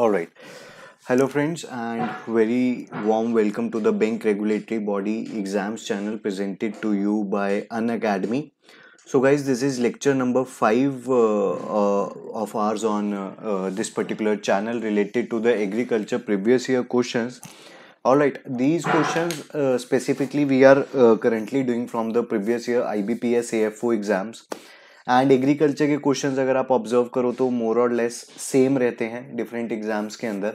all right hello friends and very warm welcome to the bank regulatory body exams channel presented to you by an academy so guys this is lecture number 5 uh, uh, of ours on uh, uh this particular channel related to the agriculture previous year questions all right these questions uh, specifically we are uh, currently doing from the previous year ibps afo exams and agriculture के questions अगर आप observe करो तो मोर और less same रहते हैं different exams के अंदर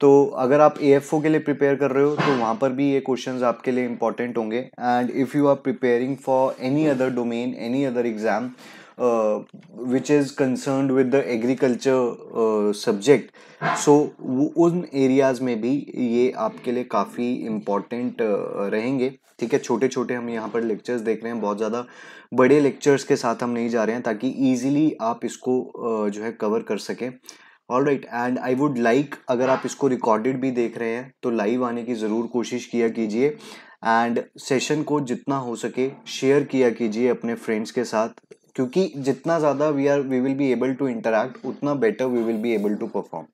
तो अगर आप ए के लिए प्रिपेयर कर रहे हो तो वहाँ पर भी ये क्वेश्चन आपके लिए इंपॉर्टेंट होंगे and if you are preparing for any other domain any other exam which is concern with the agriculture subject so उन एरियाज़ में भी ये आपके लिए काफ़ी इम्पोर्टेंट uh, रहेंगे ठीक है छोटे छोटे हम यहाँ पर लेक्चर्स देख रहे हैं बहुत ज़्यादा बड़े लेक्चर्स के साथ हम नहीं जा रहे हैं ताकि ईजिली आप इसको uh, जो है कवर कर सकें all right and I would like अगर आप इसको रिकॉर्डेड भी देख रहे हैं तो लाइव आने की ज़रूर कोशिश किया कीजिए एंड सेशन को जितना हो सके शेयर किया कीजिए अपने फ्रेंड्स के साथ क्योंकि जितना ज़्यादा we are we will be able to interact उतना better we will be able to perform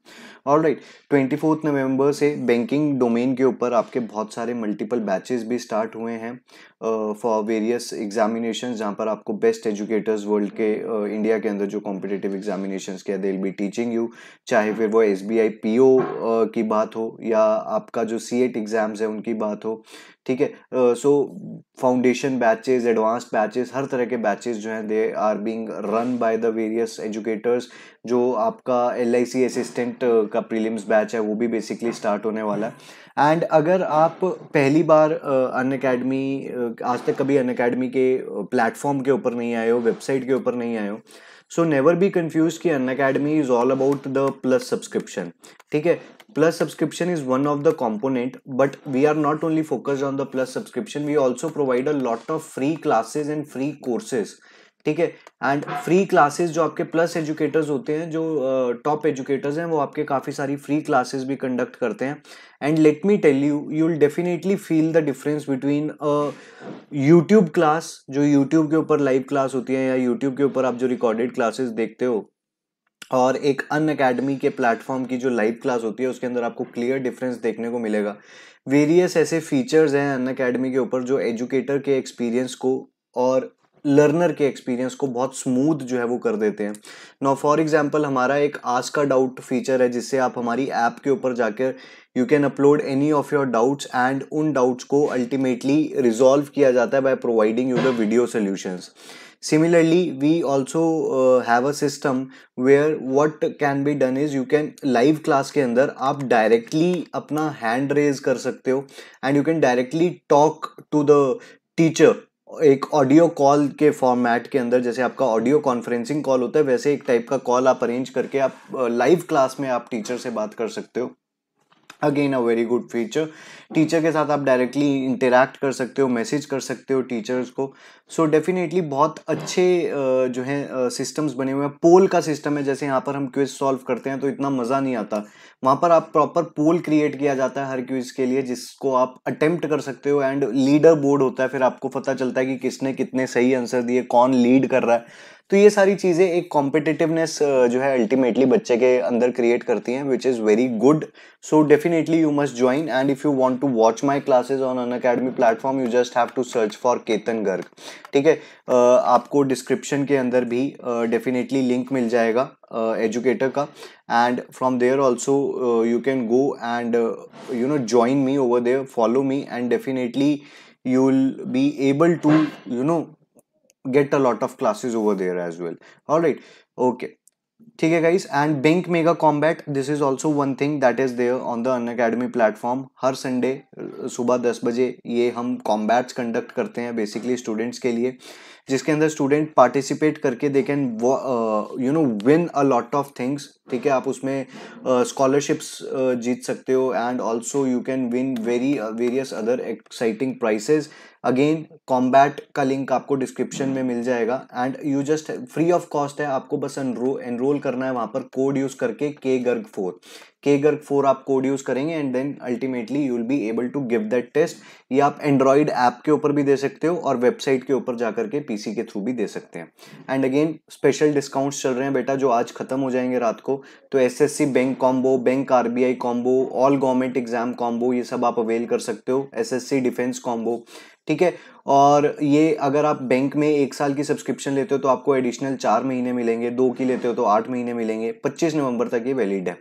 और राइट ट्वेंटी फोर्थ नवम्बर से बैंकिंग डोमेन के ऊपर आपके बहुत सारे मल्टीपल बैचेस भी स्टार्ट हुए हैं फॉर वेरियस एग्जामिनेशन जहाँ पर आपको बेस्ट एजुकेटर्स वर्ल्ड के uh, इंडिया के अंदर जो कॉम्पिटेटिव एग्जामिनेशन के दे बी टीचिंग यू चाहे फिर वो S B I P O की बात हो या आपका जो सी एट एग्ज़ाम्स है उनकी बात हो ठीक है so foundation batches advance batches हर तरह के बैचेज जो हैं they are being run by the various educators जो आपका एल असिस्टेंट का प्रीलिम्स बैच है वो भी बेसिकली स्टार्ट होने वाला है एंड अगर आप पहली बार अन अकेडमी आज तक कभी अन अकेडमी के प्लेटफॉर्म के ऊपर नहीं आए हो वेबसाइट के ऊपर नहीं आए हो सो नेवर बी कन्फ्यूज कि Unacademy is all about the plus subscription ठीक है plus subscription is one of the component but we are not only focused on the plus subscription we also provide a lot of free classes and free courses ठीक है and free classes जो आपके plus educators होते हैं जो top uh, educators हैं वो आपके काफ़ी सारी फ्री क्लासेस भी कंडक्ट करते हैं and let me tell you you will definitely feel the difference between YouTube class जो यूट्यूब के ऊपर लाइव क्लास होती है या यूट्यूब के ऊपर आप जो रिकॉर्डेड क्लासेस देखते हो और एक अन अकेडमी के प्लेटफॉर्म की जो लाइव क्लास होती है उसके अंदर आपको क्लियर डिफरेंस देखने को मिलेगा वेरियस ऐसे फीचर्स हैं अन अकेडमी के ऊपर जो एजुकेटर के एक्सपीरियंस को और लर्नर के एक्सपीरियंस को बहुत स्मूथ जो है वो कर देते हैं नाउ फॉर एग्जांपल हमारा एक आज का डाउट फीचर है जिससे आप हमारी ऐप के ऊपर जाकर you can upload any of your doubts and उन डाउट्स को अल्टीमेटली रिजॉल्व किया जाता है by providing you the video solutions similarly we also uh, have a system where what can be done is you can live class ke andar aap directly apna hand raise kar sakte ho and you can directly talk to the teacher एक audio call के format के अंदर जैसे आपका audio conferencing call होता है वैसे एक टाइप का कॉल आप अरेंज करके आप लाइव क्लास में आप टीचर से बात कर सकते हो again a very good feature teacher के साथ आप डायरेक्टली इंटरेक्ट कर सकते हो मैसेज कर सकते हो टीचर्स को सो so डेफिनेटली बहुत अच्छे जो है सिस्टम्स बने हुए हैं पोल का सिस्टम है जैसे यहाँ पर हम क्विज सॉल्व करते हैं तो इतना मज़ा नहीं आता वहाँ पर आप प्रॉपर पोल क्रिएट किया जाता है हर क्विज के लिए जिसको आप अटेम्प्ट कर सकते हो एंड लीडर बोर्ड होता है फिर आपको पता चलता है कि किसने कितने सही आंसर दिए कौन लीड कर रहा है तो ये सारी चीज़ें एक कॉम्पिटिटिवनेस जो है अल्टीमेटली बच्चे के अंदर क्रिएट करती हैं which is very good so definitely you must join and if you want to watch my classes on Unacademy platform you just have to search for Ketan Garg ठीक है आपको डिस्क्रिप्शन के अंदर भी डेफिनेटली uh, लिंक मिल जाएगा educator uh, का and from there also you can go and you know join me over there follow me and definitely you will be able to you know get a lot of classes over there as well all right okay ठीक है guys and bank mega combat this is also one thing that is there on the Unacademy platform हर Sunday सुबह दस बजे ये हम combats conduct करते हैं बेसिकली स्टूडेंट्स के लिए जिसके अंदर स्टूडेंट पार्टिसिपेट करके they can you know win a lot of things ठीक है आप उसमें स्कॉलरशिप्स uh, uh, जीत सकते हो and also you can win very various other exciting prizes again combat का लिंक आपको डिस्क्रिप्शन में मिल जाएगा and you just free of cost है आपको बस एनरो एनरोल करना है वहाँ पर कोड यूज़ करके के Garg four K Garg four आप कोड यूज़ करेंगे and then ultimately you will be able to give that test ये आप एंड्रॉयड ऐप के ऊपर भी दे सकते हो और वेबसाइट के ऊपर जा करके पीसी के थ्रू भी दे सकते हैं एंड अगेन स्पेशल डिस्काउंट्स चल रहे हैं बेटा जो आज खत्म हो जाएंगे रात को तो S S C bank combo bank R B I combo all government exam combo ये सब आप अवेल कर सकते हो S S C defence combo ठीक है और ये अगर आप बैंक में एक साल की सब्सक्रिप्शन लेते हो तो आपको एडिशनल चार महीने मिलेंगे दो की लेते हो तो आठ महीने मिलेंगे पच्चीस नवंबर तक ये वैलिड है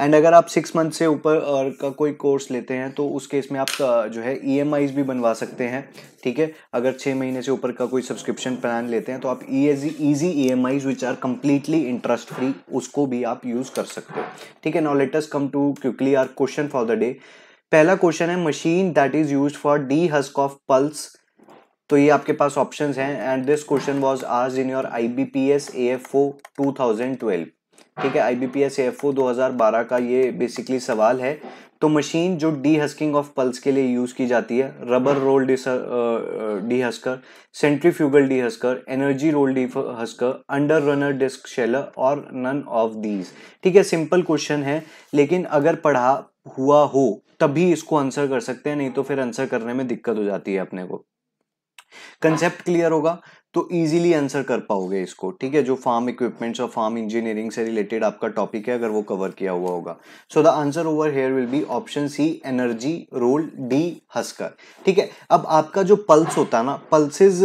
एंड अगर आप सिक्स मंथ से ऊपर का कोई कोर्स लेते हैं तो उस केस में आप जो है ई e भी बनवा सकते हैं ठीक है अगर छः महीने से ऊपर का कोई सब्सक्रिप्शन प्लान लेते हैं तो आप ई एजी easy E M Is which are completely interest free उसको भी आप यूज़ कर सकते हो ठीक है now let's come to quickly our question for the day पहला क्वेश्चन है machine that is use for dehusk of pulse तो ये आपके पास ऑप्शंस हैं एंड दिस क्वेश्चन वाज आज in your I B P S F O two thousand twelve ठीक है आई B P S F O दो हज़ार बारह का ये बेसिकली सवाल है तो मशीन जो डी हस्किंग ऑफ पल्स के लिए यूज़ की जाती है rubber roll dehusker centrifugal dehusker energy roll dehusker under runner disc sheller और नन ऑफ दीज ठीक है सिंपल क्वेश्चन है लेकिन अगर पढ़ा हुआ हो तभी इसको आंसर कर सकते हैं नहीं तो फिर आंसर करने में दिक्कत हो जाती है अपने को कंसेप्ट क्लियर होगा तो इजीली आंसर कर पाओगे इसको ठीक है जो फार्म इक्विपमेंट्स और फार्म इंजीनियरिंग से रिलेटेड आपका टॉपिक है अगर वो कवर किया हुआ होगा so the answer over here will be option C energy roll dehusker ठीक है अब आपका जो पल्स होता है ना पल्सेज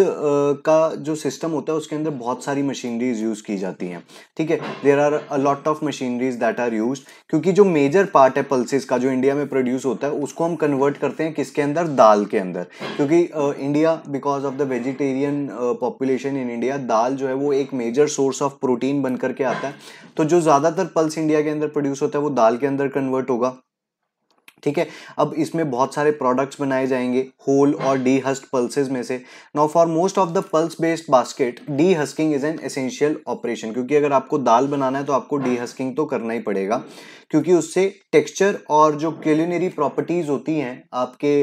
का जो सिस्टम होता है उसके अंदर बहुत सारी मशीनरीज यूज की जाती हैं ठीक है there are a lot of machineries that are use क्योंकि जो मेजर पार्ट है पल्सेज का जो इंडिया में प्रोड्यूस होता है उसको हम कन्वर्ट करते हैं किसके अंदर दाल के अंदर क्योंकि India because of the vegetarian population in India दाल जो है वो एक मेजर सोर्स ऑफ प्रोटीन बन करके आता है तो जो ज़्यादातर पल्स इंडिया के अंदर प्रोड्यूस होता है वो दाल के अंदर कन्वर्ट होगा ठीक है अब इसमें बहुत सारे प्रोडक्ट्स बनाए जाएंगे होल और डी हस्ट पल्सेज में से now for most of the pulse based basket dehusking is an essential operation क्योंकि अगर आपको दाल बनाना है तो आपको डी हस्किंग तो करना ही पड़ेगा क्योंकि उससे टेक्सचर और जो क्लिनरी प्रॉपर्टीज होती हैं आपके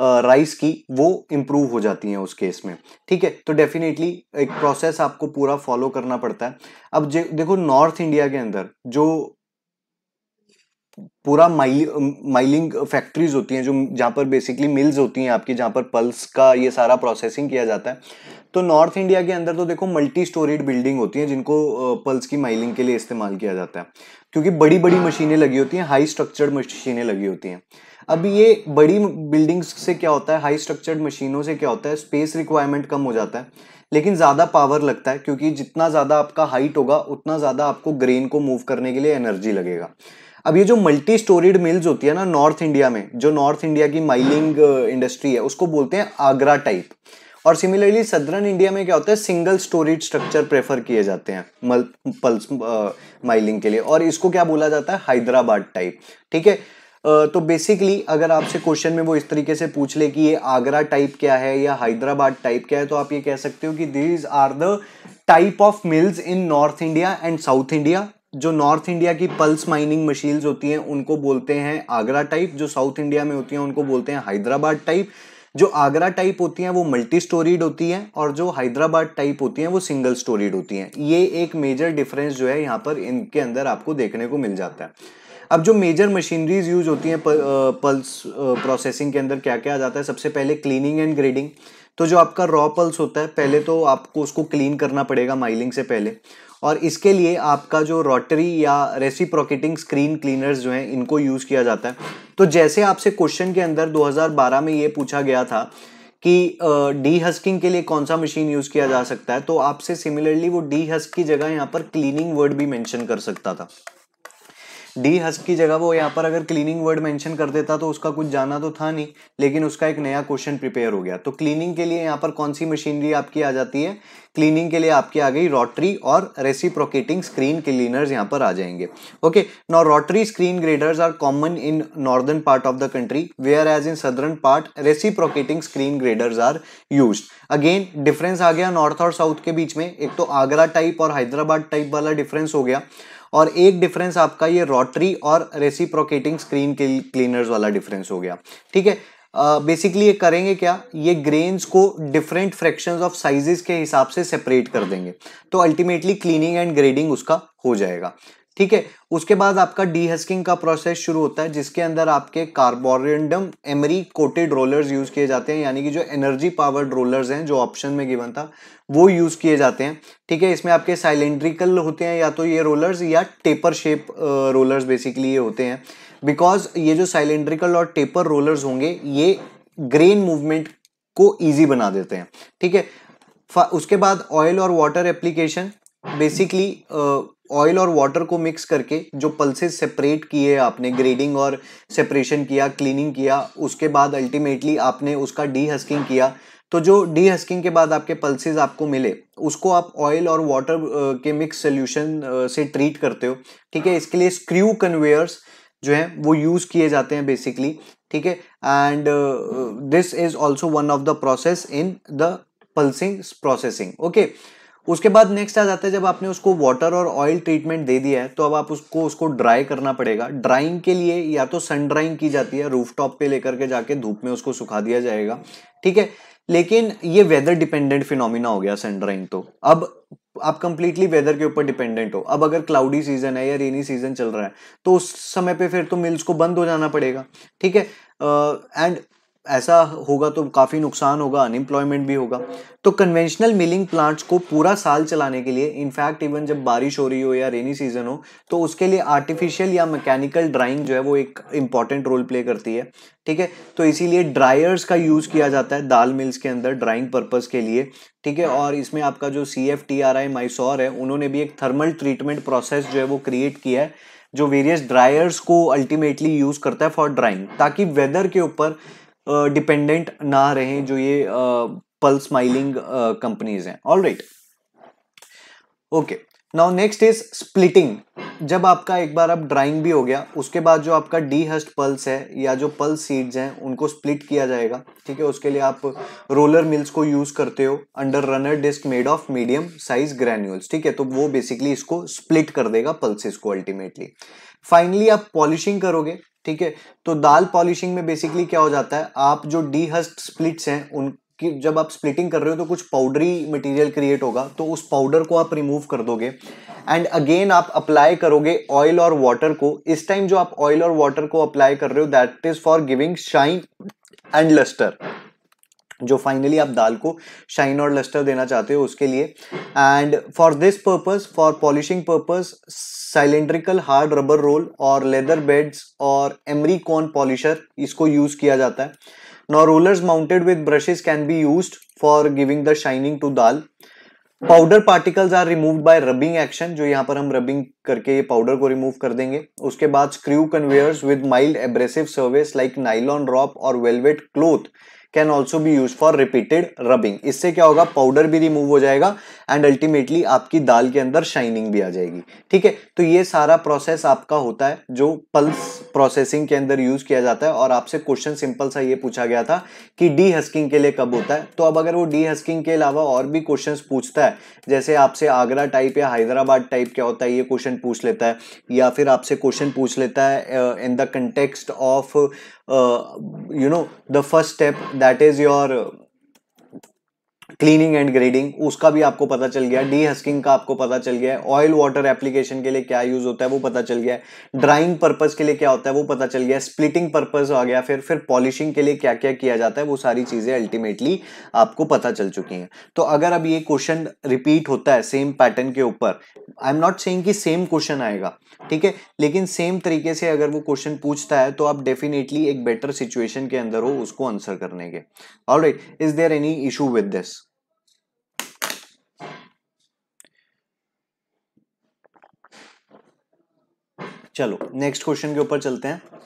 राइस की वो इम्प्रूव हो जाती हैं उस केस में ठीक है तो डेफिनेटली एक प्रोसेस आपको पूरा फॉलो करना पड़ता है अब देखो नॉर्थ इंडिया के अंदर जो पूरा माइल माइलिंग फैक्ट्रीज होती हैं जो जहाँ पर बेसिकली मिल्स होती हैं आपकी जहाँ पर पल्स का ये सारा प्रोसेसिंग किया जाता है तो नॉर्थ इंडिया के अंदर तो देखो मल्टी स्टोरीड बिल्डिंग होती हैं जिनको पल्स की माइलिंग के लिए इस्तेमाल किया जाता है क्योंकि बड़ी बड़ी मशीनें लगी होती हैं हाई स्ट्रक्चर्ड मशीनें लगी होती हैं अब ये बड़ी बिल्डिंग्स से क्या होता है हाई स्ट्रक्चर्ड मशीनों से क्या होता है स्पेस रिक्वायरमेंट कम हो जाता है लेकिन ज़्यादा पावर लगता है क्योंकि जितना ज़्यादा आपका हाइट होगा उतना ज़्यादा आपको ग्रेन को मूव करने के लिए एनर्जी लगेगा अब ये जो मल्टी स्टोरीड मिल्स होती है ना नॉर्थ इंडिया में जो नॉर्थ इंडिया की माइलिंग इंडस्ट्री uh, है उसको बोलते हैं आगरा टाइप और सिमिलरली सदरन इंडिया में क्या होता है सिंगल स्टोरेज स्ट्रक्चर प्रेफर किए जाते हैं मल पल्स माइलिंग के लिए और इसको क्या बोला जाता है हैदराबाद टाइप ठीक है uh, तो बेसिकली अगर आपसे क्वेश्चन में वो इस तरीके से पूछ ले कि ये आगरा टाइप क्या है या हैदराबाद टाइप क्या है तो आप ये कह सकते हो कि these are the type of mills in north India and south India जो नॉर्थ इंडिया की पल्स माइनिंग मशीन्स होती हैं उनको बोलते हैं आगरा टाइप जो साउथ इंडिया में होती हैं उनको बोलते हैं हैदराबाद टाइप जो आगरा टाइप होती हैं वो मल्टी स्टोरीड होती हैं और जो हैदराबाद टाइप होती हैं वो सिंगल स्टोरीड होती हैं ये एक मेजर डिफरेंस जो है यहाँ पर इनके अंदर आपको देखने को मिल जाता है अब जो मेजर मशीनरीज यूज होती हैं पल्स प्रोसेसिंग के अंदर क्या क्या आ जाता है सबसे पहले क्लीनिंग एंड ग्रेडिंग तो जो आपका रॉ पल्स होता है पहले तो आपको उसको क्लीन करना पड़ेगा माइलिंग से पहले और इसके लिए आपका जो रोटरी या रेसिप्रोकेटिंग स्क्रीन क्लीनर्स जो हैं इनको यूज़ किया जाता है तो जैसे आपसे क्वेश्चन के अंदर 2012 में ये पूछा गया था कि डी हस्किंग के लिए कौन सा मशीन यूज़ किया जा सकता है तो आपसे सिमिलरली वो डी हस्क की जगह यहाँ पर क्लीनिंग वर्ड भी मैंशन कर सकता था डी हस्क की जगह वो यहाँ पर अगर क्लीनिंग वर्ड मेंशन कर देता तो उसका कुछ जाना तो था नहीं लेकिन उसका एक नया क्वेश्चन प्रिपेयर हो गया तो क्लीनिंग के लिए यहाँ पर कौन सी मशीनरी आपकी आ जाती है क्लीनिंग के लिए आपकी आ गई रोटरी और रेसिप्रोकेटिंग स्क्रीन क्लीनर्स यहाँ पर आ जाएंगे okay now rotary screen graders are common in northern part of the country whereas in southern part reciprocating screen graders are use again difference आ गया नॉर्थ और साउथ के बीच में एक तो आगरा टाइप और हैदराबाद टाइप वाला डिफरेंस हो गया और एक डिफरेंस आपका ये रोटरी और रेसिप्रोकेटिंग स्क्रीन क्लीनर्स वाला डिफरेंस हो गया ठीक है बेसिकली ये करेंगे क्या ये ग्रेन्स को डिफरेंट फ्रैक्शंस ऑफ साइजेस के हिसाब से सेपरेट कर देंगे तो अल्टीमेटली क्लीनिंग एंड ग्रेडिंग उसका हो जाएगा ठीक है उसके बाद आपका डीहस्किंग का प्रोसेस शुरू होता है जिसके अंदर आपके carborundum emery coated rollers use किए जाते हैं यानी कि जो एनर्जी पावर्ड रोलर्स हैं जो ऑप्शन में गिवन था वो यूज किए जाते हैं ठीक है इसमें आपके साइलेंड्रिकल होते हैं या तो ये रोलर्स या टेपर शेप रोलर्स बेसिकली ये होते हैं बिकॉज ये जो साइलेंड्रिकल और टेपर रोलर्स होंगे ये ग्रेन मूवमेंट को ईजी बना देते हैं ठीक है उसके बाद ऑयल और वाटर एप्लीकेशन बेसिकली ऑयल और वाटर को मिक्स करके जो पल्सेस सेपरेट किए आपने ग्रेडिंग और सेपरेशन किया क्लीनिंग किया उसके बाद अल्टीमेटली आपने उसका डीहस्किंग किया तो जो डीहस्किंग के बाद आपके पल्सेस आपको मिले उसको आप ऑयल और वाटर के मिक्स सोल्यूशन से ट्रीट करते हो ठीक है इसके लिए स्क्रू कन्वेयर्स जो है वो यूज़ किए जाते हैं बेसिकली ठीक है and this is also one of the process in the pulsing processing okay उसके बाद नेक्स्ट आ जाता है जब आपने उसको वाटर और ऑयल ट्रीटमेंट दे दिया है तो अब आप उसको उसको ड्राई करना पड़ेगा ड्राइंग के लिए या तो सन ड्राइंग की जाती है रूफ टॉप पे लेकर के जाके धूप में उसको सुखा दिया जाएगा ठीक है लेकिन ये वेदर डिपेंडेंट फिनोमिना हो गया सन ड्राइंग तो अब आप कंप्लीटली वेदर के ऊपर डिपेंडेंट हो अब अगर क्लाउडी सीजन है या रेनी सीजन चल रहा है तो उस समय पे फिर तो मिल्स को बंद हो जाना पड़ेगा ठीक है एंड uh, ऐसा होगा तो काफ़ी नुकसान होगा अनएम्प्लॉयमेंट भी होगा तो कन्वेंशनल मिलिंग प्लांट्स को पूरा साल चलाने के लिए इनफैक्ट इवन जब बारिश हो रही हो या रेनी सीजन हो तो उसके लिए आर्टिफिशियल या मैकेनिकल ड्राइंग जो है वो एक इंपॉर्टेंट रोल प्ले करती है ठीक है तो इसीलिए ड्रायर्स का यूज़ किया जाता है दाल मिल्स के अंदर ड्राइंग पर्पज़ के लिए ठीक है और इसमें आपका जो C F T R I Mysore है उन्होंने भी एक थर्मल ट्रीटमेंट प्रोसेस जो है वो क्रिएट किया है जो वेरियस ड्रायर्स को अल्टीमेटली यूज़ करता है फॉर ड्राइंग ताकि वेदर के ऊपर डिपेंडेंट ना रहें जो ये पल्स माइलिंग कंपनीज हैं all right okay now next is splitting जब आपका एक बार आप ड्राइंग भी हो गया उसके बाद जो आपका डी हस्ट पल्स है या जो पल्स सीड्स हैं उनको स्प्लिट किया जाएगा ठीक है उसके लिए आप रोलर मिल्स को यूज करते हो under runner disc made of medium size granules ठीक है तो वो बेसिकली इसको स्प्लिट कर देगा पल्सिस को अल्टीमेटली फाइनली आप पॉलिशिंग करोगे ठीक है तो दाल पॉलिशिंग में बेसिकली क्या हो जाता है आप जो डी हस्ट स्प्लिट्स हैं उन कि जब आप स्प्लिटिंग कर रहे हो तो कुछ पाउडरी मटेरियल क्रिएट होगा तो उस पाउडर को आप रिमूव कर दोगे एंड अगेन आप अप्लाई करोगे ऑयल और वाटर को इस टाइम जो आप ऑयल और वाटर को अप्लाई कर रहे हो that is for giving shine and lustre जो फाइनली आप दाल को शाइन और लस्टर देना चाहते हो उसके लिए and for this purpose for polishing purpose cylindrical hard rubber roll और लेदर बेड्स और एमरी कॉन पॉलिशर इसको यूज किया जाता है Now rollers mounted with brushes can be used for giving the shining to dal powder particles are remove by rubbing action जो यहाँ पर हम रबिंग करके ये पाउडर को रिमूव कर देंगे उसके बाद screw conveyor with mild abrasive service like nylon rope और velvet cloth can also be use for repeated rubbing इससे क्या होगा पाउडर भी रिमूव हो जाएगा एंड अल्टीमेटली आपकी दाल के अंदर शाइनिंग भी आ जाएगी ठीक है तो ये सारा प्रोसेस आपका होता है जो पल्स प्रोसेसिंग के अंदर यूज किया जाता है और आपसे क्वेश्चन सिंपल सा ये पूछा गया था कि डी हस्किंग के लिए कब होता है तो अब अगर वो डी हस्किंग के अलावा और भी क्वेश्चन पूछता है जैसे आपसे आगरा टाइप या हैदराबाद टाइप क्या होता है ये क्वेश्चन पूछ लेता है या फिर आपसे क्वेश्चन पूछ लेता है in the context of you know the first step that is your cleaning and grading उसका भी आपको पता चल गया डी हस्किंग का आपको पता चल गया ऑयल वाटर एप्लीकेशन के लिए क्या यूज होता है वो पता चल गया ड्राइंग पर्पज के लिए क्या होता है वो पता चल गया स्प्लिटिंग पर्पज आ गया फिर फिर पॉलिशिंग के लिए क्या क्या किया जाता है वो सारी चीजें अल्टीमेटली आपको पता चल चुकी हैं तो अगर अब ये क्वेश्चन रिपीट होता है सेम पैटर्न के ऊपर आई एम नॉट सेइंग कि सेम क्वेश्चन आएगा ठीक है लेकिन सेम तरीके से अगर वो क्वेश्चन पूछता है तो आप डेफिनेटली एक बेटर सिचुएशन के अंदर हो उसको आंसर करने के alright is there any issue with this चलो नेक्स्ट क्वेश्चन के ऊपर चलते हैं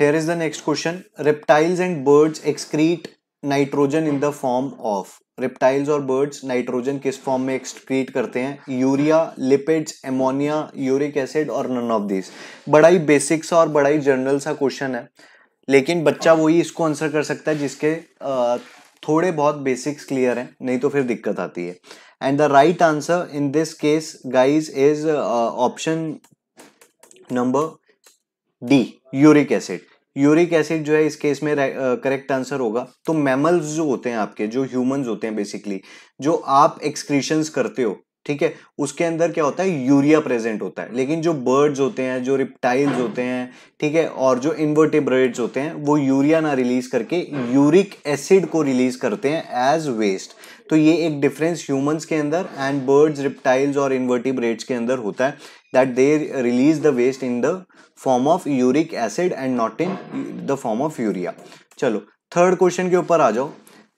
here is the next question reptiles and birds excrete nitrogen in the form of reptiles और बर्ड्स नाइट्रोजन किस फॉर्म में एक्सक्रीट करते हैं urea lipids ammonia uric acid और नन ऑफ दिस बड़ा ही बेसिक सा और बड़ा ही जनरल सा क्वेश्चन है लेकिन बच्चा वही इसको आंसर कर सकता है जिसके थोड़े बहुत बेसिक्स क्लियर हैं नहीं तो फिर दिक्कत आती है and the right answer in this case guys is option number D uric acid uric acid जो है इस केस में करेक्ट आंसर होगा तो मैमल्स जो होते हैं आपके जो ह्यूमंस होते हैं बेसिकली जो आप एक्सक्रीशंस करते हो ठीक है उसके अंदर क्या होता है यूरिया प्रेजेंट होता है लेकिन जो बर्ड्स होते हैं जो रिप्टाइल्स होते हैं ठीक है और जो इन्वर्टेब्रेड्स होते हैं वो यूरिया ना रिलीज करके यूरिक एसिड को रिलीज करते हैं एज वेस्ट तो ये एक डिफरेंस ह्यूमंस के अंदर एंड बर्ड्स रिप्टाइल्स और इन्वर्टिब्रेट्स के अंदर होता है that they release the waste in the form of uric acid and not in the form of urea चलो थर्ड क्वेश्चन के ऊपर आ जाओ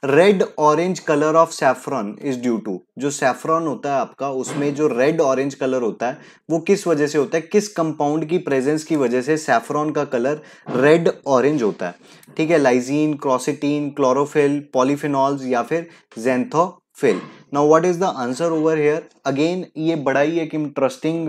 red orange colour of saffron is due to जो सैफ्रॉन होता है आपका उसमें जो रेड ऑरेंज कलर होता है वो किस वजह से होता है किस कंपाउंड की प्रेजेंस की वजह से सैफ्रॉन का कलर रेड ऑरेंज होता है ठीक है लाइजीन क्रोसिटीन क्लोरोफिल पॉलीफिनॉल्स या फिर xanthophyll now what is the answer over here again ये बड़ा ही एक इंटरेस्टिंग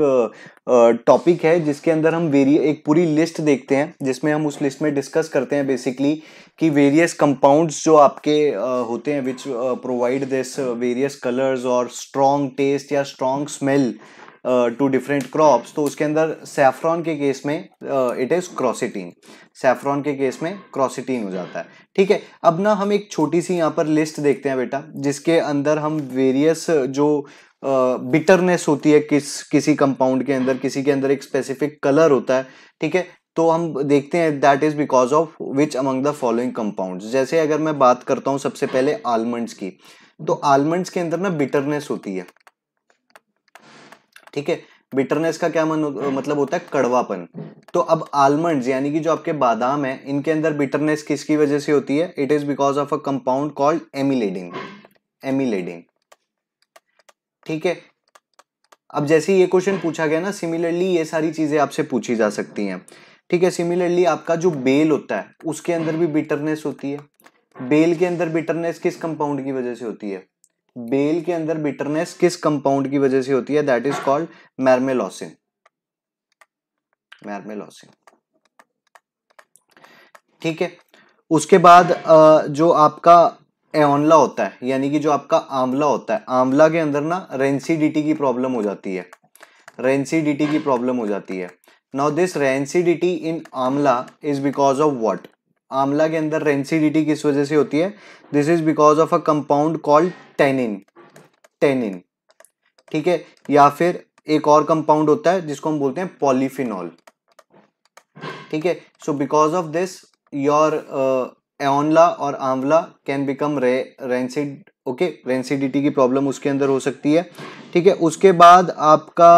टॉपिक है जिसके अंदर हम वेरिय एक पूरी लिस्ट देखते हैं जिसमें हम उस लिस्ट में डिस्कस करते हैं बेसिकली कि वेरियस कंपाउंड्स जो आपके uh, होते हैं which provide this various colours और स्ट्रॉन्ग टेस्ट या strong smell to different crops तो उसके अंदर सेफ्रॉन के केस में इट इज़ क्रॉसिटीन सेफ्रॉन के केस में क्रॉसिटीन हो जाता है ठीक है अब ना हम एक छोटी सी यहाँ पर लिस्ट देखते हैं बेटा जिसके अंदर हम वेरियस जो बिटरनेस होती है किस किसी कंपाउंड के अंदर किसी के अंदर एक स्पेसिफिक कलर होता है ठीक है तो हम देखते हैं that is because of which among the following compound जैसे अगर मैं बात करता हूँ सबसे पहले आलमंड्स की तो आलमंड्स के अंदर ना बिटरनेस होती है ठीक है बिटरनेस का क्या मतलब होता है कड़वापन तो अब आलमंड्स यानी कि जो आपके बादाम है इनके अंदर बिटरनेस किसकी वजह से होती है it is because of a compound called एमिलेडिंग एमिलेडिंग ठीक है अब जैसे ये क्वेश्चन पूछा गया ना सिमिलरली ये सारी चीजें आपसे पूछी जा सकती हैं ठीक है सिमिलरली आपका जो बेल होता है उसके अंदर भी बिटरनेस होती है बेल के अंदर बिटरनेस किस कंपाउंड की वजह से होती है बेल के अंदर बिटरनेस किस कंपाउंड की वजह से होती है that is called marmelosin marmelosin ठीक है उसके बाद जो आपका एनला होता है यानी कि जो आपका आंवला होता है आंवला के अंदर ना रेंसीडिटी की प्रॉब्लम हो जाती है रेंसीडिटी की प्रॉब्लम हो जाती है now this rancidity in amla is because of what amla के अंदर रेंसिडिटी किस वजह से होती है this is because of a compound called tannin tannin ठीक है या फिर एक और कंपाउंड होता है जिसको हम बोलते हैं पॉलीफिनॉल ठीक है so because of this your amla और amla can become ran rancid okay rancidity की प्रॉब्लम उसके अंदर हो सकती है ठीक है उसके बाद आपका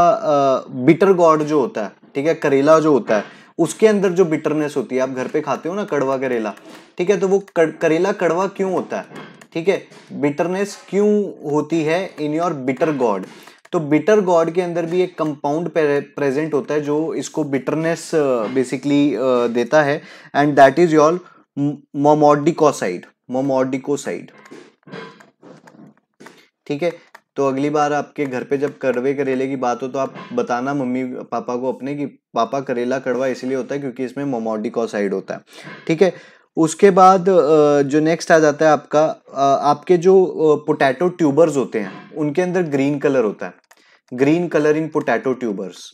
बिटर uh, गॉड जो होता है ठीक है करेला जो होता है उसके अंदर जो बिटरनेस होती है आप घर पे खाते हो ना कड़वा करेला ठीक है तो वो कर, करेला कड़वा क्यों होता है ठीक है बिटरनेस क्यों होती है इन योर बिटर गॉड तो बिटर गॉड के अंदर भी एक कंपाउंड प्रेजेंट होता है जो इसको बिटरनेस बेसिकली देता है and that is your momordicoside momordicoside ठीक है तो अगली बार आपके घर पे जब कड़वे करेले की बात हो तो आप बताना मम्मी पापा को अपने कि पापा करेला कड़वा इसलिए होता है क्योंकि इसमें मोमोडिकोसाइड होता है ठीक है उसके बाद जो नेक्स्ट आ जाता है आपका आपके जो पोटैटो ट्यूबर्स होते हैं उनके अंदर ग्रीन कलर होता है green colour in potato tubers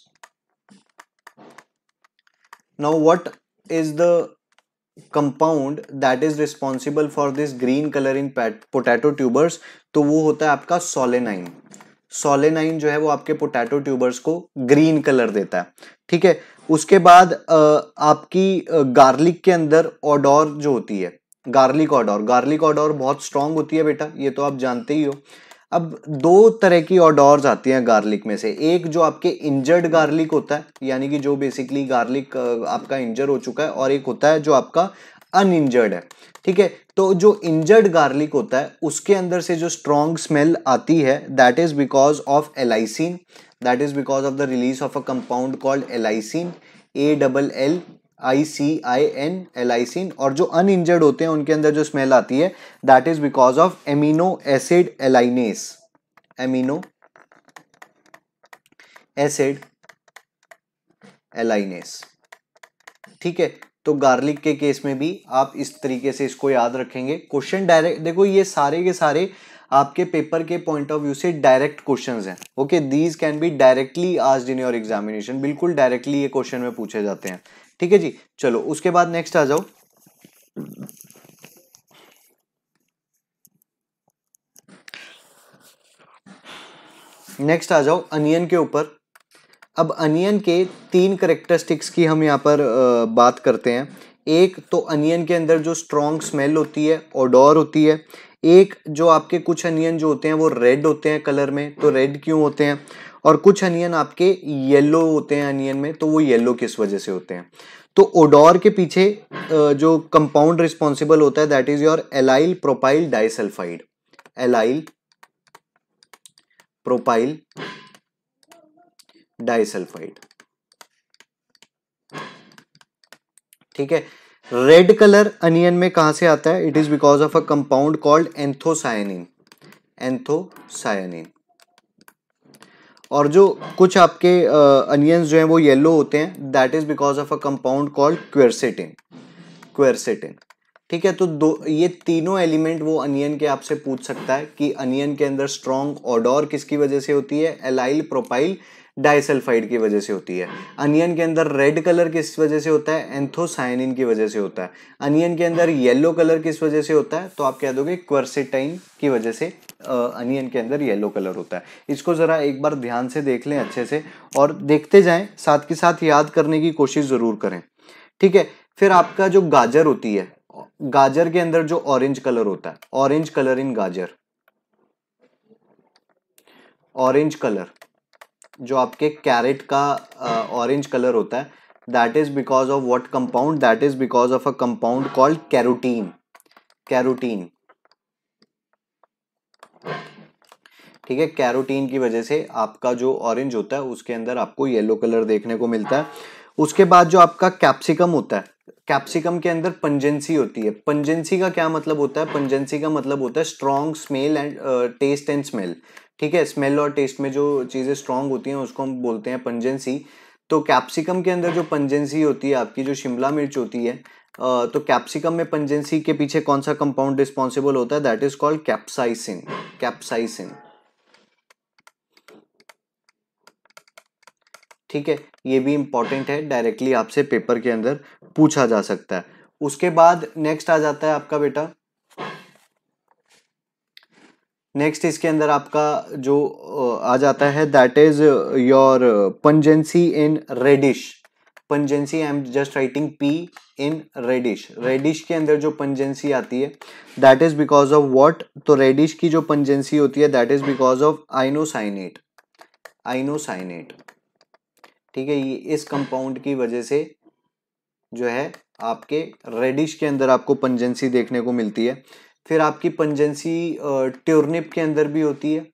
now what is the compound that is responsible for this green colour in potato tubers तो वो होता है आपका सोलेनाइन सोलेनाइन जो है वो आपके पोटैटो ट्यूबर्स को ग्रीन कलर देता है ठीक है उसके बाद आपकी गार्लिक के अंदर ऑडोर जो होती है गार्लिक ऑडोर गार्लिक ऑडोर बहुत स्ट्रांग होती है बेटा ये तो आप जानते ही हो अब दो तरह की ऑडोर्स आती हैं गार्लिक में से एक जो आपके इंजर्ड गार्लिक होता है यानी कि जो बेसिकली गार्लिक आपका इंजर हो चुका है और एक होता है जो आपका अनइंजर्ड है ठीक है तो जो इंजर्ड गार्लिक होता है उसके अंदर से जो स्ट्रॉन्ग स्मेल आती है that is because of allicin that is because of the release of a compound called allicin A double L I C I N allicin और जो अन इंजर्ड होते हैं उनके अंदर जो स्मेल आती है that is because of amino acid alliinase amino acid alliinase ठीक है तो गार्लिक के केस में भी आप इस तरीके से इसको याद रखेंगे क्वेश्चन डायरेक्ट देखो ये सारे के सारे आपके पेपर के पॉइंट ऑफ व्यू से डायरेक्ट क्वेश्चन हैं okay these can be directly आज इन योर एग्जामिनेशन बिल्कुल डायरेक्टली ये क्वेश्चन में पूछे जाते हैं ठीक है जी चलो उसके बाद नेक्स्ट आ जाओ नेक्स्ट आ जाओ अनियन के ऊपर अब अनियन के तीन करेक्टरिस्टिक्स की हम यहाँ पर बात करते हैं एक तो अनियन के अंदर जो स्ट्रॉन्ग स्मेल होती है ओडोर होती है एक जो आपके कुछ अनियन जो होते हैं वो रेड होते हैं कलर में तो रेड क्यों होते हैं और कुछ अनियन आपके येलो होते हैं अनियन में तो वो येलो किस वजह से होते हैं तो ओडोर के पीछे जो कंपाउंड रिस्पॉन्सिबल होता है that is your allyl propyl disulphide allyl propyl disulphide ठीक है रेड कलर अनियन में कहा से आता है it is because of a compound called anthocyanin anthocyanin और जो कुछ आपके अनियंस जो हैं वो येलो होते हैं that is because of a compound called quercetin quercetin ठीक है तो दो ये तीनों एलिमेंट वो अनियन के आपसे पूछ सकता है कि अनियन के अंदर स्ट्रॉन्ग ऑडोर किसकी वजह से होती है एलाइल प्रोपाइल डाइसल्फाइड की वजह से होती है अनियन के अंदर रेड कलर किस वजह से होता है एंथोसाइनिन की वजह से होता है अनियन के अंदर येलो कलर किस वजह से होता है तो आप कह दोगे क्वर्सिटाइन की वजह से अनियन के अंदर येलो कलर होता है इसको ज़रा एक बार ध्यान से देख लें अच्छे से और देखते जाए साथ के साथ याद करने की कोशिश ज़रूर करें ठीक है फिर आपका जो गाजर होती है गाजर के अंदर जो ऑरेंज कलर होता है ऑरेंज कलर इन गाजर ऑरेंज कलर जो आपके कैरेट का ऑरेंज uh, कलर होता है that is because of what compound that is because of a compound called carotene carotene ठीक है कैरोटीन की वजह से आपका जो ऑरेंज होता है उसके अंदर आपको येलो कलर देखने को मिलता है उसके बाद जो आपका कैप्सिकम होता है कैप्सिकम के अंदर पंजेंसी होती है पंजेंसी का क्या मतलब होता है पंजेंसी का मतलब होता है strong smell and taste and smell ठीक है स्मेल और टेस्ट में जो चीज़ें स्ट्रांग होती हैं उसको हम बोलते हैं पंजेंसी तो कैप्सिकम के अंदर जो पंजेंसी होती है आपकी जो शिमला मिर्च होती है तो कैप्सिकम में पंजेंसी के पीछे कौन सा कंपाउंड रिस्पॉन्सिबल होता है that is called capsaicin capsaicin ठीक है ये भी इंपॉर्टेंट है डायरेक्टली आपसे पेपर के अंदर पूछा जा सकता है उसके बाद नेक्स्ट आ जाता है आपका बेटा नेक्स्ट इसके अंदर आपका जो आ जाता है that is your pungency in radish pungency I am just writing P in radish radish के अंदर जो पंजेंसी आती है that is because of what तो रेडिश की जो पंजेंसी होती है that is because of isocyanate isocyanate ठीक है ये इस कंपाउंड की वजह से जो है आपके रेडिश के अंदर आपको पंजेंसी देखने को मिलती है फिर आपकी पंजेंसी ट्यूरनिप के अंदर भी होती है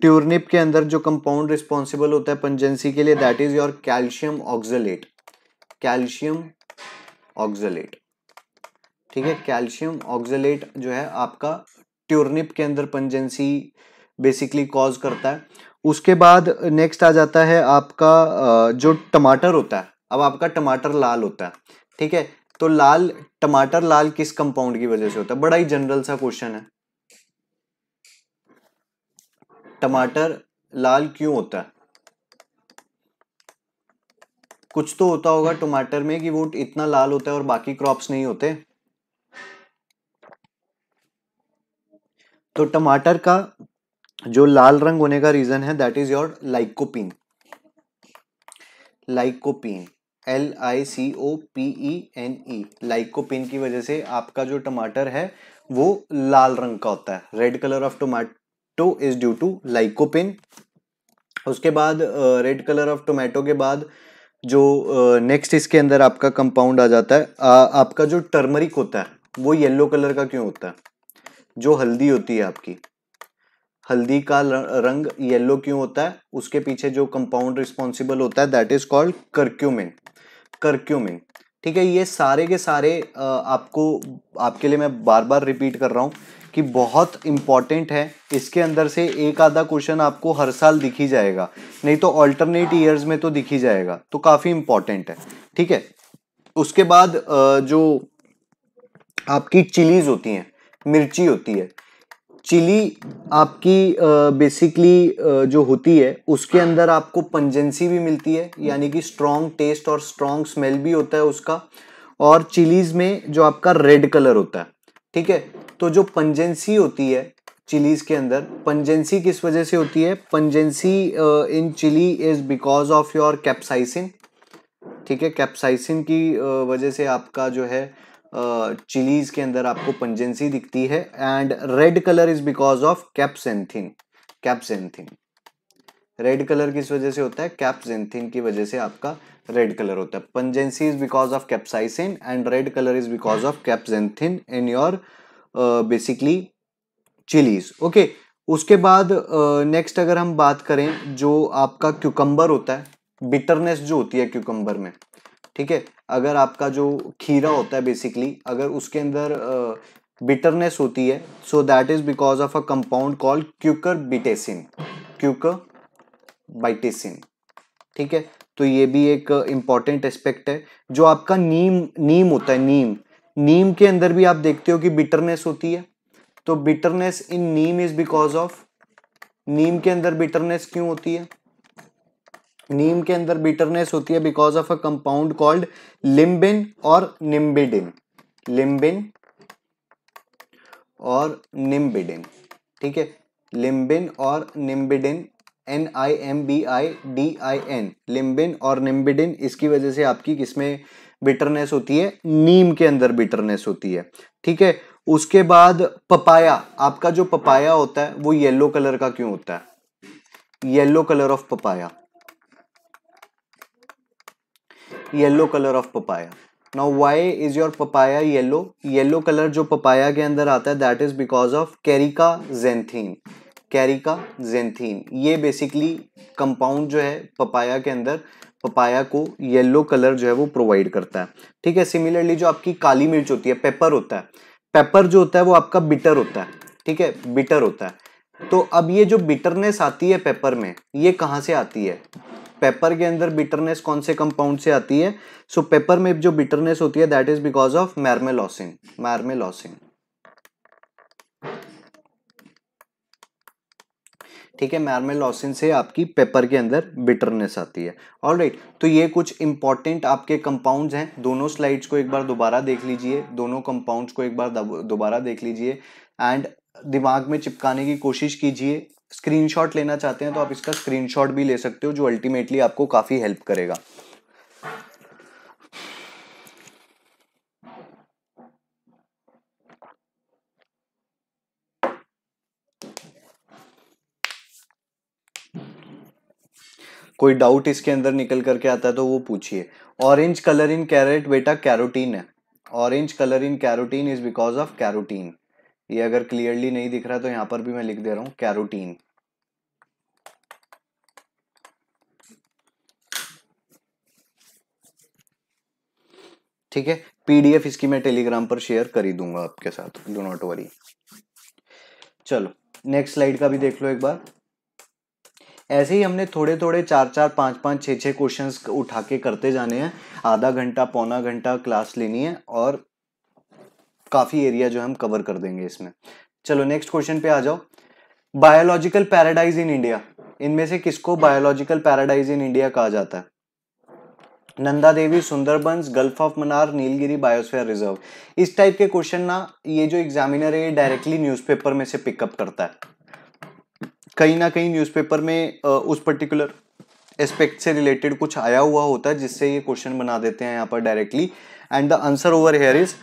ट्यूरनिप के अंदर जो कंपाउंड रिस्पॉन्सिबल होता है पंजेंसी के लिए that is your calcium oxalate calcium oxalate ठीक है कैल्शियम ऑक्जलेट जो है आपका ट्यूरनिप के अंदर पंजेंसी बेसिकली कॉज करता है उसके बाद नेक्स्ट आ जाता है आपका जो टमाटर होता है अब आपका टमाटर लाल होता है ठीक है तो लाल टमाटर लाल किस कंपाउंड की वजह से होता है बड़ा ही जनरल सा क्वेश्चन है टमाटर लाल क्यों होता है कुछ तो होता होगा टमाटर में कि वो इतना लाल होता है और बाकी क्रॉप्स नहीं होते तो टमाटर का जो लाल रंग होने का रीजन है that is your lycopene lycopene L I C O P E N E lycopene की वजह से आपका जो टमाटर है वो लाल रंग का होता है red colour of tomato is due to lycopene उसके बाद रेड कलर ऑफ टोमेटो के बाद जो नेक्स्ट uh, इसके अंदर आपका कंपाउंड आ जाता है आ, आपका जो टर्मरिक होता है वो येलो कलर का क्यों होता है जो हल्दी होती है आपकी हल्दी का रंग येलो क्यों होता है उसके पीछे जो कंपाउंड रिस्पॉन्सिबल होता है that is called curcumin curcumin ठीक है ये सारे के सारे आपको आपके लिए मैं बार बार रिपीट कर रहा हूँ कि बहुत इम्पॉर्टेंट है इसके अंदर से एक आधा क्वेश्चन आपको हर साल दिख ही जाएगा नहीं तो ऑल्टरनेट ईयर्स में तो दिख ही जाएगा तो काफ़ी इम्पॉर्टेंट है ठीक है उसके बाद जो आपकी चिलीज होती हैं मिर्ची होती है चिली आपकी बेसिकली जो होती है उसके अंदर आपको पंजेंसी भी मिलती है यानी कि स्ट्रॉन्ग टेस्ट और स्ट्रॉन्ग स्मेल भी होता है उसका और चिलीज़ में जो आपका रेड कलर होता है ठीक है तो जो पंजेंसी होती है चिलीज़ के अंदर पंजेंसी किस वजह से होती है pungency in chilli is because of your capsaicin ठीक है कैप्साइसिन की वजह से आपका जो है चिलीज के अंदर आपको पंजेंसी दिखती है and red colour is because of capsanthin capsanthin red colour किस वजह से होता है कैप्सेंथिन की वजह से आपका रेड कलर होता है pungency is because of capsaicin and red colour is because of capsanthin in your basically chillies okay उसके बाद नेक्स्ट uh, अगर हम बात करें जो आपका क्यूकम्बर होता है बिटरनेस जो होती है क्यूकम्बर में ठीक है अगर आपका जो खीरा होता है बेसिकली अगर उसके अंदर बिटरनेस uh, होती है so that is because of a compound called cucurbitacin cucurbitacin ठीक है तो ये भी एक इम्पॉर्टेंट एस्पेक्ट है जो आपका नीम नीम होता है नीम नीम के अंदर भी आप देखते हो कि बिटरनेस होती है तो bitterness in neem is because of neem के अंदर बिटरनेस क्यों होती है नीम के अंदर बिटरनेस होती है because of a compound called limbin और निम्बिडिन लिम्बिन और निम्बिडिन ठीक है लिम्बिन और nimbidin N I M B I D I N limbin और निम्बिडिन इसकी वजह से आपकी किसमें बिटरनेस होती है नीम के अंदर बिटरनेस होती है ठीक है उसके बाद पपाया आपका जो पपाया होता है वो येलो कलर का क्यों होता है yellow colour of papaya yellow colour of papaya now why is your papaya yellow yellow colour जो पपाया के अंदर आता है that is because of caricaxanthin caricaxanthin ये बेसिकली कंपाउंड जो है पपाया के अंदर पपाया को येलो कलर जो है वो प्रोवाइड करता है ठीक है सिमिलरली जो आपकी काली मिर्च होती है पेपर होता है पेपर जो होता है वो आपका बिटर होता है ठीक है बिटर होता है तो अब ये जो बिटरनेस आती है पेपर में ये कहाँ से आती है पेपर के अंदर बिटरनेस कौन से कंपाउंड से आती है सो so, पेपर में जो बिटरनेस होती है that is because of marmelosin marmelosin ठीक है मैरमेलॉसिन से आपकी पेपर के अंदर बिटरनेस आती है ऑल राइट right, तो ये कुछ इंपॉर्टेंट आपके कंपाउंड्स हैं दोनों स्लाइड्स को एक बार दोबारा देख लीजिए दोनों कंपाउंड्स को एक बार दोबारा देख लीजिए एंड दिमाग में चिपकाने की कोशिश कीजिए स्क्रीनशॉट लेना चाहते हैं तो आप इसका स्क्रीनशॉट भी ले सकते हो जो अल्टीमेटली आपको काफ़ी हेल्प करेगा कोई डाउट इसके अंदर निकल करके आता है तो वो पूछिए orange colour in carrot beta carotene है orange colour in carotene is because of carotene ये अगर क्लियरली नहीं दिख रहा तो यहां पर भी मैं लिख दे रहा हूं कैरोटीन ठीक है पीडीएफ इसकी मैं टेलीग्राम पर शेयर कर ही दूंगा आपके साथ डो नॉट वरी चलो नेक्स्ट स्लाइड का भी देख लो एक बार ऐसे ही हमने थोड़े थोड़े चार चार पांच पांच छह छह क्वेश्चंस उठा के करते जाने हैं आधा घंटा पौना घंटा क्लास लेनी है और काफ़ी एरिया जो हम कवर कर देंगे इसमें चलो नेक्स्ट क्वेश्चन पे आ जाओ बायोलॉजिकल पैराडाइज इन इंडिया इनमें से किसको बायोलॉजिकल पैराडाइज इन इंडिया कहा जाता है Nanda Devi Sundarbans gulf of Mannar Nilgiri biosphere reserve इस टाइप के क्वेश्चन ना ये जो एग्जामिनर है ये डायरेक्टली न्यूज़पेपर में से पिकअप करता है कहीं ना कहीं न्यूज़पेपर में उस पर्टिकुलर एस्पेक्ट से रिलेटेड कुछ आया हुआ होता है जिससे ये क्वेश्चन बना देते हैं यहाँ पर directly and the answer over here is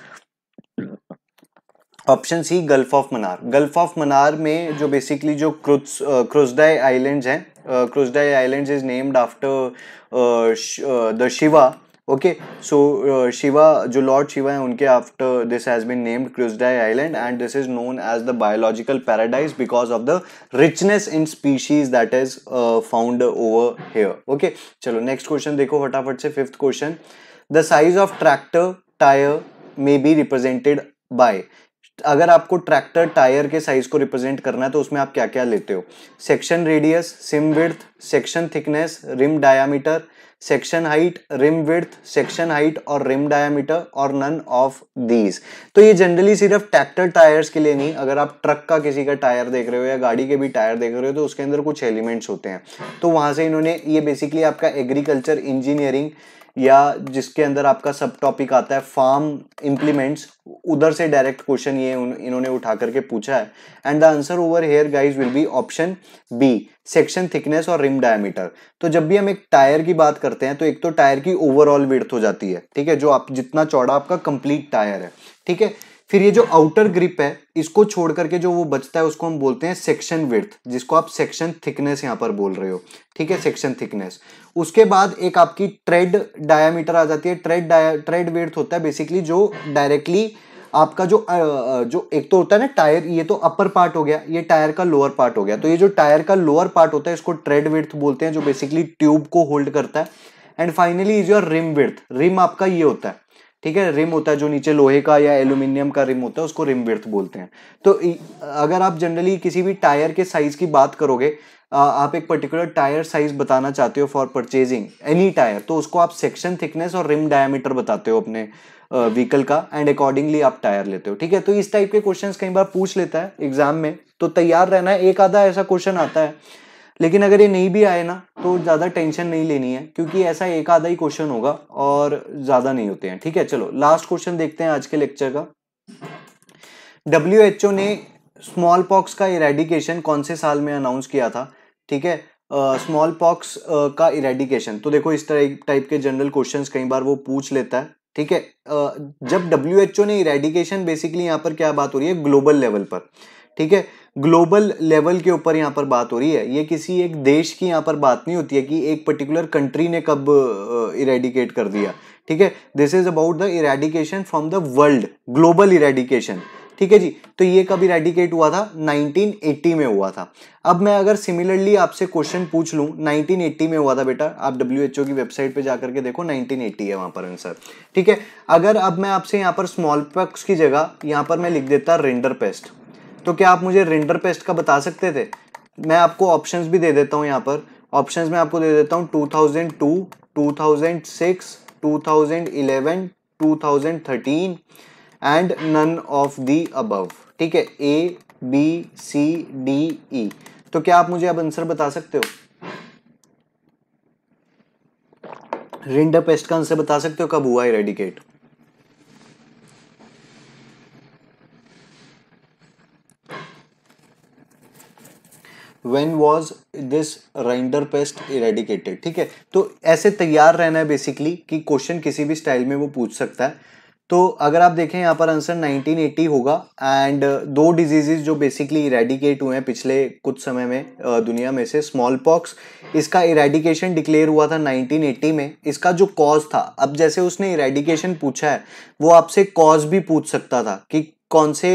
option C gulf of Mannar gulf of Mannar में जो बेसिकली जो क्रुज क्रुजडाई आइलैंड्स हैं Krusadai islands is named after the Shiva okay so Shiva जो लॉर्ड शिवा है उनके after this has been named Krusadai island and this is known as the biological paradise because of the richness in species that is found over here okay चलो next question देखो फटाफट से fifth question the size of tractor tyre may be represented by अगर आपको tractor tyre के size को represent करना है तो उसमें आप क्या क्या लेते हो section radius rim width section thickness rim diameter section height rim width section height और रिम डायामीटर और नन ऑफ दीज तो ये जनरली सिर्फ ट्रैक्टर टायर्स के लिए नहीं अगर आप ट्रक का किसी का टायर देख रहे हो या गाड़ी के भी टायर देख रहे हो तो उसके अंदर कुछ एलिमेंट्स होते हैं तो वहां से इन्होंने ये बेसिकली आपका एग्रीकल्चर इंजीनियरिंग या जिसके अंदर आपका सब टॉपिक आता है फार्म इम्प्लीमेंट्स उधर से डायरेक्ट क्वेश्चन ये इन्होंने उठा करके पूछा है and the answer over here guys will be option B section thickness और रिम डायमीटर तो जब भी हम एक टायर की बात करते हैं तो एक तो टायर की ओवरऑल विर्थ हो जाती है ठीक है जो आप जितना चौड़ा आपका कंप्लीट टायर है ठीक है फिर ये जो आउटर ग्रिप है इसको छोड़ करके जो वो बचता है उसको हम बोलते हैं सेक्शन विर्थ जिसको आप सेक्शन थिकनेस यहाँ पर बोल रहे हो ठीक है सेक्शन थिकनेस उसके बाद एक आपकी ट्रेड डायामीटर आ जाती है ट्रेड ट्रेड विर्थ होता है बेसिकली जो डायरेक्टली आपका जो जो एक तो होता है ना टायर ये तो अपर पार्ट हो गया ये टायर का लोअर पार्ट हो गया तो ये जो टायर का लोअर पार्ट होता है इसको ट्रेड विर्थ बोलते हैं जो बेसिकली ट्यूब को होल्ड करता है and finally is your rim width rim आपका ये होता है ठीक है रिम होता है जो नीचे लोहे का या एल्यूमिनियम का रिम होता है उसको रिम विर्थ बोलते हैं तो अगर आप जनरली किसी भी टायर के साइज़ की बात करोगे आप एक पर्टिकुलर टायर साइज बताना चाहते हो फॉर परचेजिंग एनी टायर तो उसको आप सेक्शन थिकनेस और रिम डायमीटर बताते हो अपने व्हीकल का एंड अकॉर्डिंगली आप टायर लेते हो ठीक है तो इस टाइप के क्वेश्चन कई बार पूछ लेता है एग्जाम में तो तैयार रहना है एक आधा ऐसा क्वेश्चन आता है लेकिन अगर ये नहीं भी आए ना तो ज़्यादा टेंशन नहीं लेनी है क्योंकि ऐसा एक आधा ही क्वेश्चन होगा और ज़्यादा नहीं होते हैं ठीक है चलो लास्ट क्वेश्चन देखते हैं आज के लेक्चर का डब्ल्यू एच ओ ने स्मॉल पॉक्स का इरेडिकेशन कौन से साल में अनाउंस किया था ठीक है स्मॉल uh, पॉक्स uh, का इरेडिकेशन तो देखो इस तरह टाइप के जनरल क्वेश्चन कई बार वो पूछ लेता है ठीक है uh, जब डब्ल्यू एच ओ ने इरेडिकेशन बेसिकली यहाँ पर क्या बात हो रही है ग्लोबल लेवल पर ठीक है ग्लोबल लेवल के ऊपर यहाँ पर बात हो रही है ये किसी एक देश की यहाँ पर बात नहीं होती है कि एक पर्टिकुलर कंट्री ने कब इरेडिकेट कर दिया ठीक है this is about the eradication from the world global eradication ठीक है जी तो ये कब इरेडिकेट हुआ था 1980 में हुआ था अब मैं अगर सिमिलरली आपसे क्वेश्चन पूछ लूँ 1980 में हुआ था बेटा आप डब्ल्यू की वेबसाइट पे जाकर के देखो 1980 है वहाँ पर आंसर ठीक है अगर अब मैं आपसे यहाँ पर स्मॉल पक्स की जगह यहाँ पर मैं लिख देता रेंडर पेस्ट तो क्या आप मुझे रेंडर पेस्ट का बता सकते थे मैं आपको ऑप्शंस भी दे देता हूँ यहाँ पर ऑप्शंस में आपको दे देता हूँ 2002, 2006, 2011, 2013 and none of the above ठीक है A B C D E तो क्या आप मुझे अब आंसर बता सकते हो रिंडर पेस्ट का आंसर बता सकते हो कब हुआ eradicate when was this rinderpest eradicated ठीक है तो ऐसे तैयार रहना है बेसिकली कि क्वेश्चन किसी भी स्टाइल में वो पूछ सकता है तो अगर आप देखें यहाँ पर आंसर 1980 होगा एंड दो डिजीजेज जो बेसिकली इरेडिकेट हुए हैं पिछले कुछ समय में दुनिया में से स्मॉल पॉक्स इसका इरेडिकेशन डिक्लेयर हुआ था 1980 में इसका जो कॉज था अब जैसे उसने इरेडिकेशन पूछा है वो आपसे कॉज भी पूछ सकता था कि कौन से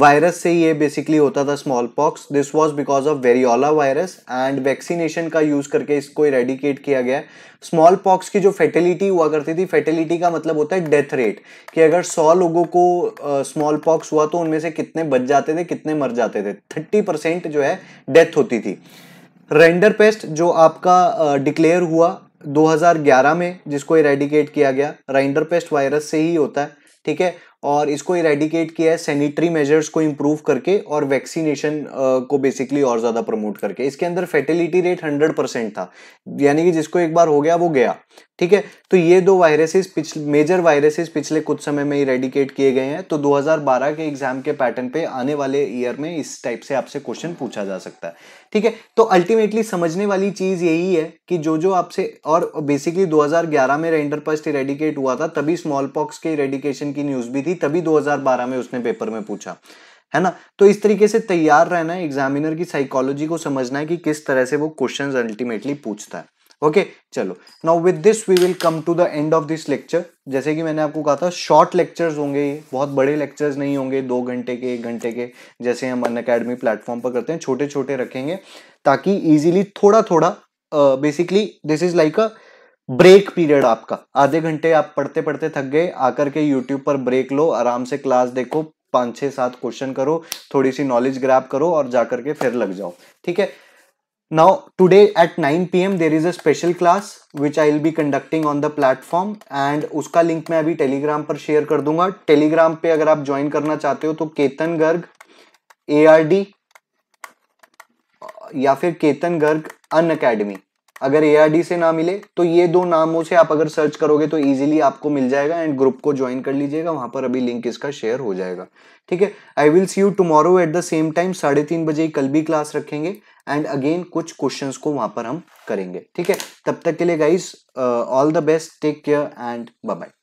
वायरस uh, से ये बेसिकली होता था smallpox this was because of variola virus and vaccination का यूज़ करके इसको इरेडिकेट किया गया स्मॉल पॉक्स की जो फेटेलिटी हुआ करती थी फैटिलिटी का मतलब होता है डेथ रेट कि अगर सौ लोगों को स्मॉल uh, पॉक्स हुआ तो उनमें से कितने बच जाते थे कितने मर जाते थे थर्टी परसेंट जो है डेथ होती थी रेंडर पेस्ट जो आपका डिक्लेयर uh, हुआ 2011 में जिसको इरेडिकेट किया गया रेंडर पेस्ट वायरस से ही होता है ठीक है और इसको इरेडिकेट किया है सैनिटरी मेजर्स को इम्प्रूव करके और वैक्सीनेशन को बेसिकली और ज़्यादा प्रमोट करके इसके अंदर फर्टिलिटी रेट हंड्रेड परसेंट था यानी कि जिसको एक बार हो गया वो गया ठीक है तो ये दो वायरसेस पिछले मेजर वायरसेस पिछले कुछ समय में इरेडिकेट किए गए हैं तो 2012 के एग्जाम के पैटर्न पे आने वाले ईयर में इस टाइप से आपसे क्वेश्चन पूछा जा सकता है ठीक है तो अल्टीमेटली समझने वाली चीज यही है कि जो जो आपसे और बेसिकली 2011 में रेंडरपस्ट इरेडिकेट हुआ था तभी स्मॉल पॉक्स के इरेडिकेशन की न्यूज भी थी तभी दो में उसने पेपर में पूछा है ना तो इस तरीके से तैयार रहना है एग्जामिनर की साइकोलॉजी को समझना है कि किस तरह से वो क्वेश्चन अल्टीमेटली पूछता है ओके चलो now with this we will come to the end of this lecture जैसे कि मैंने आपको कहा था शॉर्ट लेक्चर्स होंगे ये बहुत बड़े लेक्चर्स नहीं होंगे दो घंटे के एक घंटे के जैसे हम अन अकेडमी प्लेटफॉर्म पर करते हैं छोटे छोटे रखेंगे ताकि ईजिली थोड़ा थोड़ा basically this is like a break period आपका आधे घंटे आप पढ़ते पढ़ते थक गए आकर के यूट्यूब पर ब्रेक लो आराम से क्लास देखो पांच छह सात क्वेश्चन करो थोड़ी सी नॉलेज ग्रैप करो और जाकर के फिर लग जाओ ठीक है Now today at 9 pm there is a special class which I will be conducting on the platform and uska link main abhi telegram par share kar dunga telegram pe agar aap join karna chahte ho to ketan garg ard ya fir ketan garg unacademy अगर ए से ना मिले तो ये दो नामों से आप अगर सर्च करोगे तो इजीली आपको मिल जाएगा एंड ग्रुप को ज्वाइन कर लीजिएगा वहां पर अभी लिंक इसका शेयर हो जाएगा ठीक है I will see you tomorrow at the same time साढ़े तीन बजे कल भी क्लास रखेंगे एंड अगेन कुछ क्वेश्चंस को वहां पर हम करेंगे ठीक है तब तक के लिए guys all the best take care and bye bye